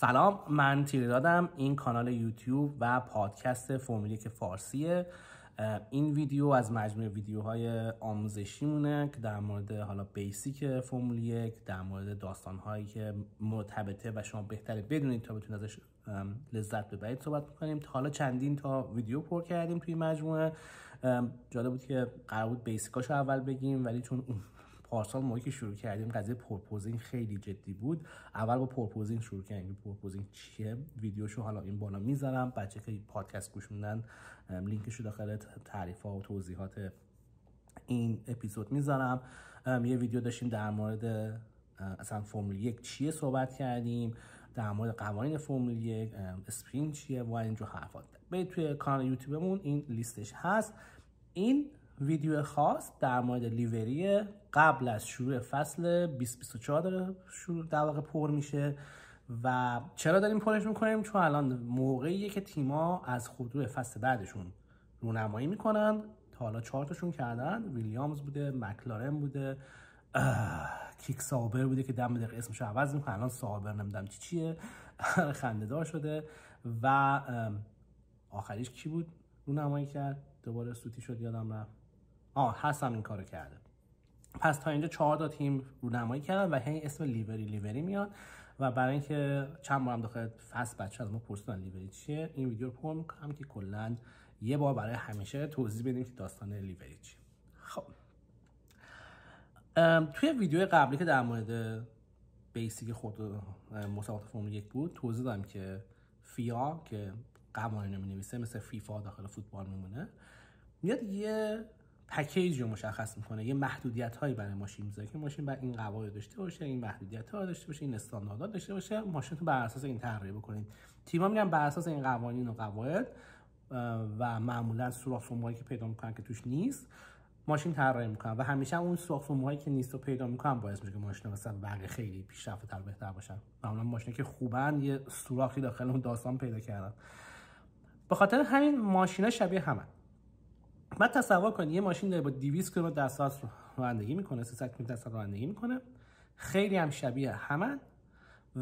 سلام من تیردادم این کانال یوتیوب و پادکست فرمولی که فارسیه این ویدیو از مجموعه ویدیوهای آموزشی مونه که در مورد حالا بیسیک فرمول یک در مورد داستانهایی که مرتبطه و شما بهتره بدونید تا بتونید ازش لذت ببرید صحبت میکنیم تا حالا چندین تا ویدیو پر کردیم توی مجموعه جالب بود که قرار بود بیسیکاشو اول بگیم ولی چون پارسال موقعی که شروع کردیم قضیه پرپوزینگ خیلی جدی بود اول با پرپوزینگ شروع کردیم پرپوزینگ چیه ویدیوشو حالا این بالا میذارم بچه که پادکست گوش میدن لینکشو داخل تعریف ها و توضیحات این اپیزود میذارم یه ویدیو داشتیم در مورد اصلا فرمول یک چیه صحبت کردیم در مورد قوانین فرمول یک اسپرین چیه و اینجور حرفات به توی کانال یوتیوبمون این لیستش هست این ویدیو خاص در مورد لیوری قبل از شروع فصل 2024 داره شروع در واقع پر میشه و چرا داریم پرش میکنیم چون الان موقعیه که تیما از خودرو فصل بعدشون رونمایی میکنن تا حالا تاشون کردن ویلیامز بوده مکلارن بوده کیک سابر بوده که دم دقیقه اسمشو عوض میکنه الان سابر نمیدم چی چیه دار شده و آخریش کی بود رونمایی کرد دوباره سوتی شد یادم رفت آه حسن این کارو کرده پس تا اینجا چهار تا تیم رونمایی کردن و هی اسم لیبری لیبری میاد و برای اینکه چند بارم داخل فصل بچه از ما پرسیدن لیبری چیه این ویدیو رو پر میکنم که کلا یه بار برای همیشه توضیح بدیم که داستان لیبری چیه خب توی ویدیو قبلی که در مورد بیسیک خود مسابقات فرمول یک بود توضیح دادم که فیا که قوانین رو می مثل فیفا داخل فوتبال میمونه میاد یه پکیج رو مشخص میکنه یه محدودیت هایی برای ماشین میذاره که ماشین بر این قواعد داشته باشه این محدودیت ها داشته باشه این استانداردها داشته باشه ماشین تو بر اساس این تغییر بکنید تیما میگن بر اساس این قوانین و قواعد و معمولا سوراخ که پیدا میکنن که توش نیست ماشین طراحی میکنن و همیشه اون سوراخ فرمایی که نیست رو پیدا میکنن باعث میشه که ماشین مثلا بقیه خیلی تر بهتر باشن معمولا ماشینی که خوبن یه سوراخی داخل اون داستان پیدا کردن به خاطر همین ماشینا شبیه همن بعد تصور کنید یه ماشین داره با 200 کیلومتر در ساعت رانندگی میکنه 300 کیلومتر در ساعت رانندگی میکنه خیلی هم شبیه همن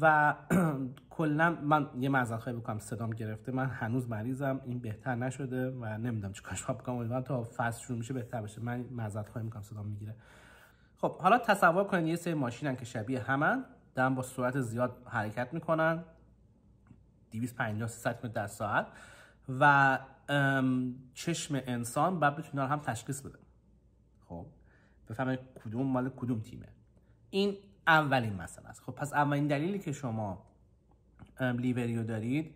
و کلا من یه معذرت خواهی بکنم صدام گرفته من هنوز مریضم این بهتر نشده و نمیدونم چیکارش بکنم من تا فصل شروع میشه بهتر بشه من معذرت خواهی میکنم صدام میگیره خب حالا تصور کنید یه سری ماشینن که شبیه همن دارن با سرعت زیاد حرکت میکنن 250 300 کیلومتر در ساعت و چشم انسان بعد بتونه هم تشخیص بده خب بفهمه کدوم مال کدوم تیمه این اولین مسئله است خب پس اولین دلیلی که شما لیوریو دارید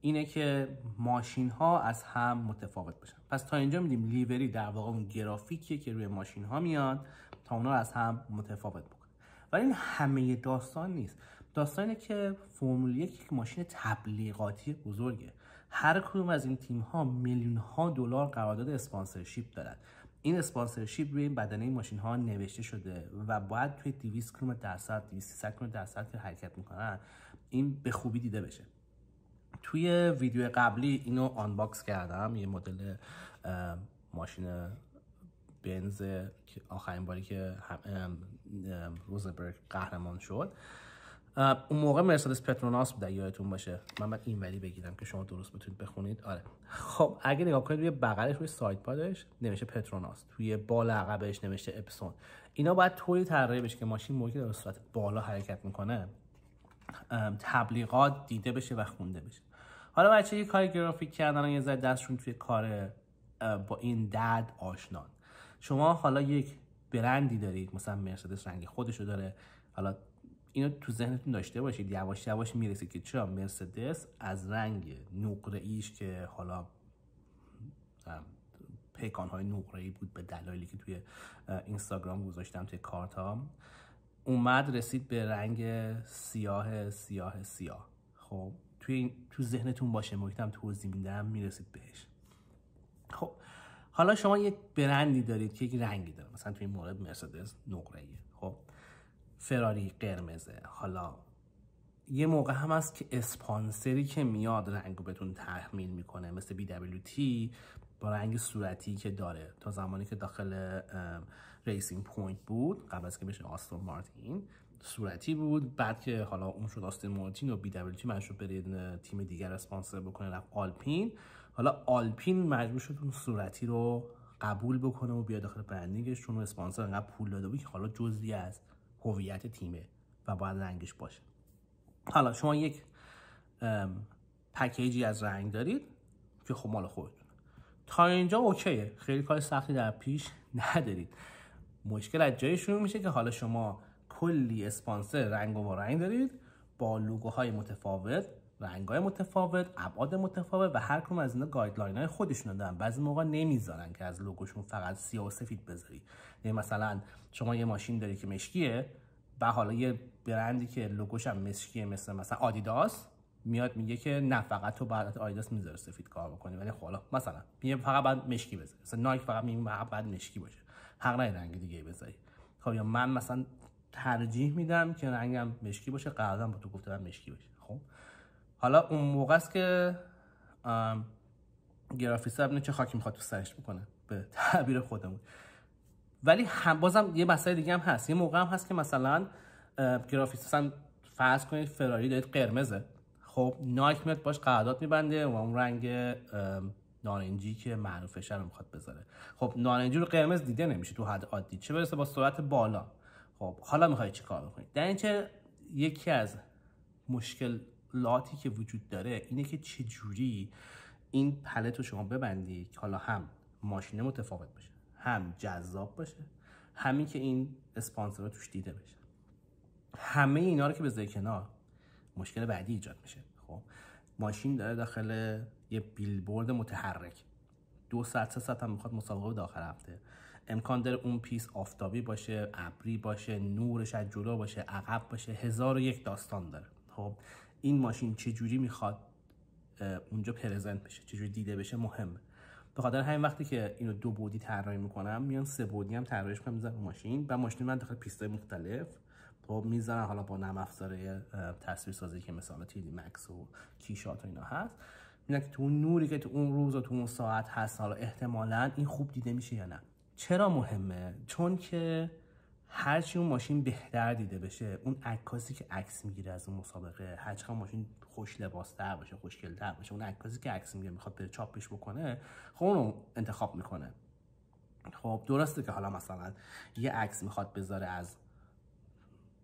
اینه که ماشین ها از هم متفاوت بشن پس تا اینجا میدیم لیوری در واقع اون گرافیکیه که روی ماشین ها میاد تا اونا رو از هم متفاوت بکنه ولی این همه داستان نیست داستان اینه که فرمول یک ماشین تبلیغاتی بزرگه هر کدوم از این تیم ها میلیون ها دلار قرارداد اسپانسرشیپ دارن این اسپانسرشیپ روی این بدنه این ماشین ها نوشته شده و باید توی 200 کیلومتر درصد 200 کیلومتر در که حرکت میکنن این به خوبی دیده بشه توی ویدیو قبلی اینو آنباکس کردم یه مدل ماشین بنز که آخرین باری که روزبرگ قهرمان شد اون موقع مرسدس پتروناس بود یادتون باشه من بعد این ولی بگیرم که شما درست بتونید بخونید آره خب اگه نگاه کنید روی بغلش روی سایت پادش نمیشه پتروناس توی بالا عقبش نوشته اپسون اینا باید طوری طراحی بشه که ماشین موقعی در صورت بالا حرکت میکنه تبلیغات دیده بشه و خونده بشه حالا بچه یه کار گرافیک کردن یه ذره دستشون توی کار با این درد آشنان شما حالا یک برندی دارید مثلا مرسدس رنگ خودشو داره حالا اینو تو ذهنتون داشته باشید یواش یواش میرسید که چرا مرسدس از رنگ نقره ایش که حالا پیکان های نقره ای بود به دلایلی که توی اینستاگرام گذاشتم توی کارت ها اومد رسید به رنگ سیاه سیاه سیاه خب توی این تو ذهنتون باشه محیطم توضیح میدم میرسید بهش خب حالا شما یک برندی دارید که یک رنگی داره مثلا توی این مورد مرسدس نقره ایه خب فراری قرمزه حالا یه موقع هم هست که اسپانسری که میاد رنگ رو بهتون تحمیل میکنه مثل BWT با رنگ صورتی که داره تا زمانی که داخل ریسینگ پوینت بود قبل از که بشه آستون مارتین صورتی بود بعد که حالا اون شد آستین مارتین و BWT مجبور برید تیم دیگر اسپانسر بکنه رفت آلپین حالا آلپین مجبور شد اون صورتی رو قبول بکنه و بیاد داخل برندینگش چون اسپانسر انقدر پول داده بود که حالا جزئی از هویت تیمه و باید رنگش باشه حالا شما یک پکیجی از رنگ دارید که خب مال خودتون تا اینجا اوکیه خیلی کار سختی در پیش ندارید مشکل از جای شروع میشه که حالا شما کلی اسپانسر رنگ و رنگ دارید با لوگوهای متفاوت رنگای متفاوت ابعاد متفاوت و هر کم از اینا گایدلاین های خودشون دارن بعضی موقع نمیذارن که از لوگوشون فقط سیاه و سفید بذاری یعنی مثلا شما یه ماشین داری که مشکیه و حالا یه برندی که لوگوش هم مشکیه مثل مثلا آدیداس میاد میگه که نه فقط تو بعد آدیداس میذاره سفید کار بکنی ولی خلا خب مثلا میگه فقط بعد مشکی بذاری مثلا نایک فقط میگه بعد مشکی باشه حق نه رنگ دیگه بذاری خب یا من مثلا ترجیح میدم که رنگم مشکی باشه قبلا با تو گفتم مشکی باشه خب حالا اون موقع است که گرافیست ببینه چه خاکی میخواد تو سرش بکنه به تعبیر خودمون ولی هم بازم یه مسئله دیگه هم هست یه موقع هم هست که مثلا گرافیست هم فرض کنید فراری دارید قرمزه خب نایک میاد باش قرارداد میبنده و اون رنگ نارنجی که معروفش رو میخواد بذاره خب نارنجی رو قرمز دیده نمیشه تو حد عادی چه برسه با سرعت بالا خب حالا میخوای چیکار بکنید در اینکه یکی از مشکل لاتی که وجود داره اینه که چجوری این پلت رو شما ببندی که حالا هم ماشین متفاوت باشه هم جذاب باشه همین که این اسپانسر توش دیده بشه همه اینا رو که بذاری کنار مشکل بعدی ایجاد میشه خب ماشین داره داخل یه بیلبورد متحرک دو ساعت سه ساعت هم میخواد مسابقه به داخل هفته امکان داره اون پیس آفتابی باشه ابری باشه نورش از جلو باشه عقب باشه هزار و یک داستان داره خب این ماشین چجوری میخواد اونجا پرزنت بشه چجوری دیده بشه مهمه به خاطر همین وقتی که اینو دو بودی طراحی میکنم میان سه بودی هم طراحیش کنم میذارم ماشین و ماشین من داخل پیستای مختلف با خب، میذارم حالا با نرم افزاره تصویر سازی که مثلا تیلی مکس و کیشات و اینا هست میگن که تو نوری که تو اون روز و تو اون ساعت هست حالا احتمالا این خوب دیده میشه یا نه چرا مهمه چون که هرچی اون ماشین بهتر دیده بشه اون عکاسی که عکس میگیره از اون مسابقه هرچقدر ماشین خوش لباستر باشه در باشه اون عکاسی که عکس میگیره میخواد بره چاپش بکنه خب اونو انتخاب میکنه خب درسته که حالا مثلا یه عکس میخواد بذاره از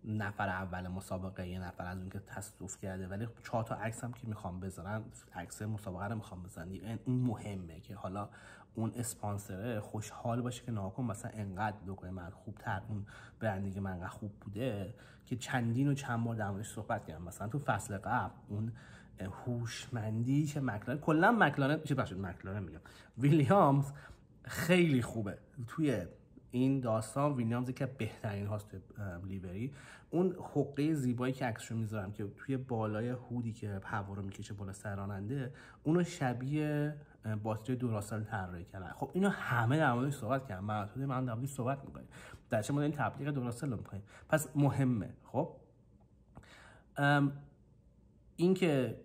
نفر اول مسابقه یه نفر از اون که تصادف کرده ولی خب چهار تا عکس هم که میخوام بذارن عکس مسابقه رو میخوام بزنن یعنی این مهمه که حالا اون اسپانسره خوشحال باشه که ناکن مثلا انقدر لوگوی من تر اون برندی که من خوب بوده که چندین و چند بار در موردش صحبت کردم مثلا تو فصل قبل اون هوشمندی چه مکلارن کلا مکلارن چه بخشید مکلارن میگم ویلیامز خیلی خوبه توی این داستان ویلیامز که بهترین هاست لیبری اون حقه زیبایی که عکسشو میذارم که توی بالای هودی که هوا رو میکشه بالا سر راننده اونو شبیه باتری دوراسل طراحی کردن خب اینو همه در موردش صحبت کردن معطوف من در صحبت میکنیم در چه ما این تبلیغ دوراسل رو میکنیم پس مهمه خب اینکه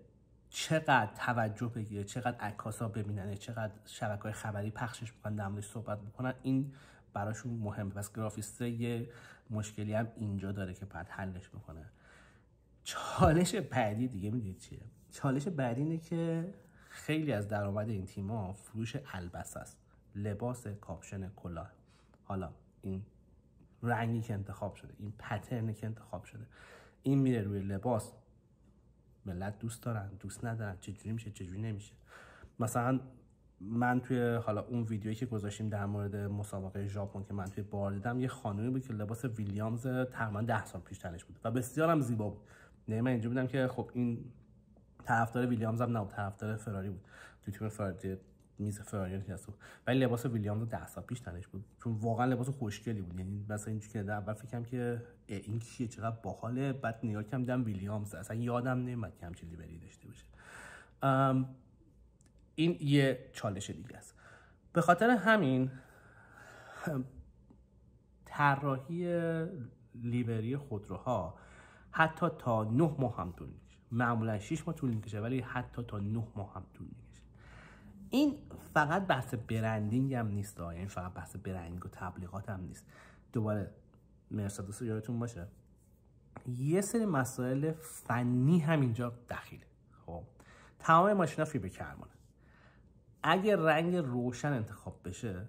چقدر توجه بگیره چقدر عکاسا ببیننه چقدر شبکه های خبری پخشش بکنن در صحبت میکنن این براشون مهمه پس گرافیست یه مشکلی هم اینجا داره که باید حلش بکنه چالش بعدی دیگه میدونید چیه چالش بعدی اینه که خیلی از درآمد این تیما فروش البس است لباس کاپشن کلاه حالا این رنگی که انتخاب شده این پترنی که انتخاب شده این میره روی لباس ملت دوست دارن دوست ندارن چجوری میشه چجوری نمیشه مثلا من توی حالا اون ویدیویی که گذاشتیم در مورد مسابقه ژاپن که من توی بار دیدم یه خانومی بود که لباس ویلیامز تقریبا ده سال پیش تنش بود و بسیارم زیبا بود یعنی من اینجا بودم که خب این طرفدار ویلیامز هم نبود طرفدار فراری بود تو تیم فراری میز فراری نشسته بود ولی لباس ویلیامز ده سال پیش تنش بود چون واقعا لباس خوشگلی بود یعنی مثلا اینجوری که اول فکرم که این کیه چقدر باحاله بعد نگاه کردم ویلیامز اصلا یادم نمیاد که همچین لیبری داشته باشه این یه چالش دیگه است به خاطر همین طراحی لیبری خودروها حتی تا نه ماه هم طول میکشه معمولا 6 ماه طول میکشه ولی حتی تا نه ماه هم طول میکشه این فقط بحث برندینگ هم نیست این یعنی فقط بحث برندینگ و تبلیغات هم نیست دوباره مرسدس یادتون باشه یه سری مسائل فنی هم اینجا دخیله خب تمام ماشینا فیبر کربن اگه رنگ روشن انتخاب بشه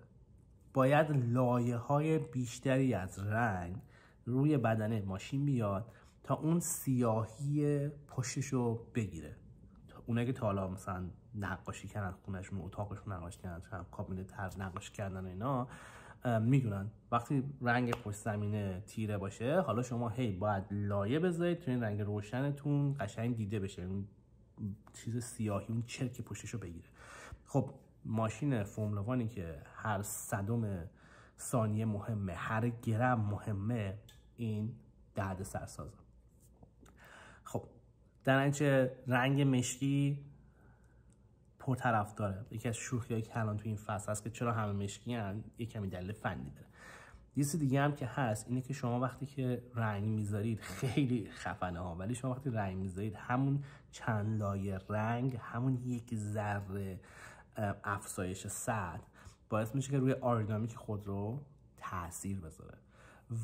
باید لایه های بیشتری از رنگ روی بدن ماشین بیاد تا اون سیاهی پشتش رو بگیره اونایی که تا حالا مثلا نقاشی کردن خونهشون اتاقشون نقاشی کردن کابینت تر نقاشی کردن و اینا میدونن وقتی رنگ پشت زمینه تیره باشه حالا شما هی باید لایه بذارید تو این رنگ روشنتون قشنگ دیده بشه اون چیز سیاهی اون چرک پشتش رو بگیره خب ماشین فرمولوانی که هر صدم ثانیه مهمه هر گرم مهمه این درد سرسازه خب در اینچه رنگ مشکی پرطرف داره یکی از شوخی که الان تو این فصل هست که چرا همه مشکی هم یه کمی دلیل فنی داره یه دیگه هم که هست اینه که شما وقتی که رنگ میذارید خیلی خفنه ها ولی شما وقتی رنگ میذارید همون چند لایه رنگ همون یک ذره افزایش صد باعث میشه که روی خود رو تاثیر بذاره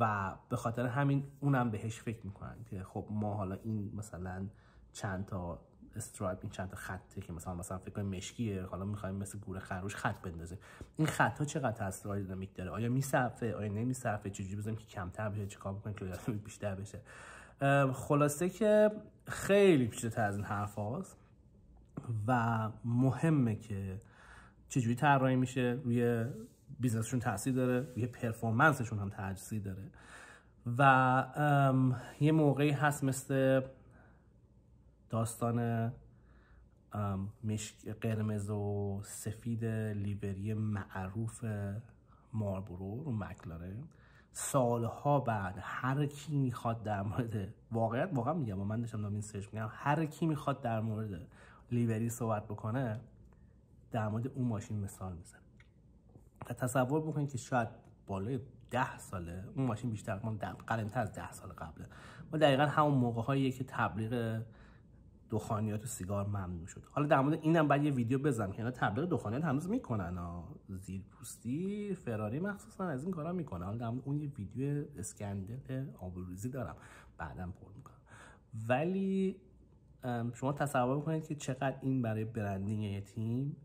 و به خاطر همین اونم بهش فکر میکنن که خب ما حالا این مثلا چند تا استرایپ این چند تا خطه که مثلا مثلا فکر کنیم مشکیه حالا میخوایم مثل گوره خروش خط بندازیم این خط ها چقدر تاثیر آیدینامیک داره آیا میصرفه آیا نمیصرفه چجوری بزنیم که کمتر بشه چیکار بکنیم که بیشتر بشه خلاصه که خیلی پیچیده تر از این حرف و مهمه که چجوری طراحی میشه روی بیزنسشون تاثیر داره روی پرفورمنسشون هم تاثیر داره و یه موقعی هست مثل داستان مشک قرمز و سفید لیبری معروف ماربورو رو مکلارن سالها بعد هر کی میخواد در مورد واقعیت واقعا میگم من داشتم این سرچ میگم هر کی میخواد در مورد لیوری صحبت بکنه در مورد اون ماشین مثال میزن و تصور بکنید که شاید بالای ده ساله اون ماشین بیشتر ما قلمتر از ده سال قبله ما دقیقا همون موقع هاییه که تبلیغ دخانیات و سیگار ممنوع شد حالا در مورد اینم بعد یه ویدیو بزنم که اینا تبلیغ دخانیات هنوز میکنن ها پوستی فراری مخصوصا از این کارا میکنن حالا در مورد اون یه ویدیو اسکندل آبروزی دارم بعدم پر میکنم ولی شما تصور کنید که چقدر این برای برندینگ یه تیم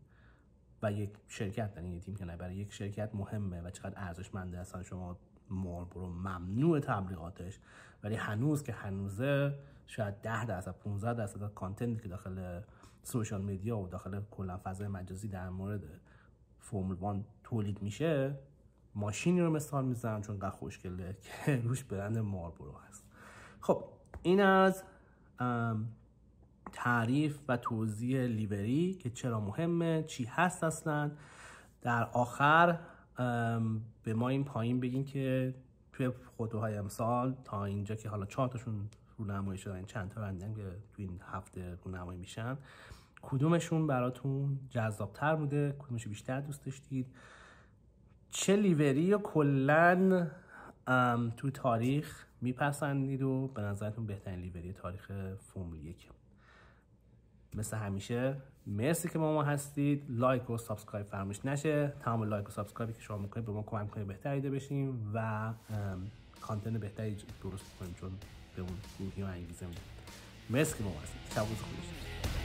و یک شرکت در یعنی یه تیم که نه برای یک شرکت مهمه و چقدر ارزشمنده هستن شما برو ممنوع تبلیغاتش ولی هنوز که هنوزه شاید 10 درصد 15 درصد کانتنتی که داخل سوشال میدیا و داخل کلا فضای مجازی در مورد فرمول 1 تولید میشه ماشینی رو مثال میزنم چون قد خوشگله که روش برند برو هست خب این از تعریف و توضیح لیبری که چرا مهمه چی هست اصلا در آخر به ما این پایین بگین که توی خودوهای امسال تا اینجا که حالا چهار تاشون رونمایی شدن چند تا رندن که تو این هفته رونمایی میشن کدومشون براتون جذابتر بوده کدومش بیشتر دوست داشتید چه لیوری و کلا تو تاریخ میپسندید و به نظرتون بهترین لیوری تاریخ فرمول مثل همیشه مرسی که با ما هستید لایک و سابسکرایب فراموش نشه تمام لایک و سابسکرایبی که شما میکنید به ما کمک کنید بهتر ایده بشیم و کانتن بهتری درست کنیم چون به اون روحی و انگیزه میدید مرسی که با ما هستید شب خوش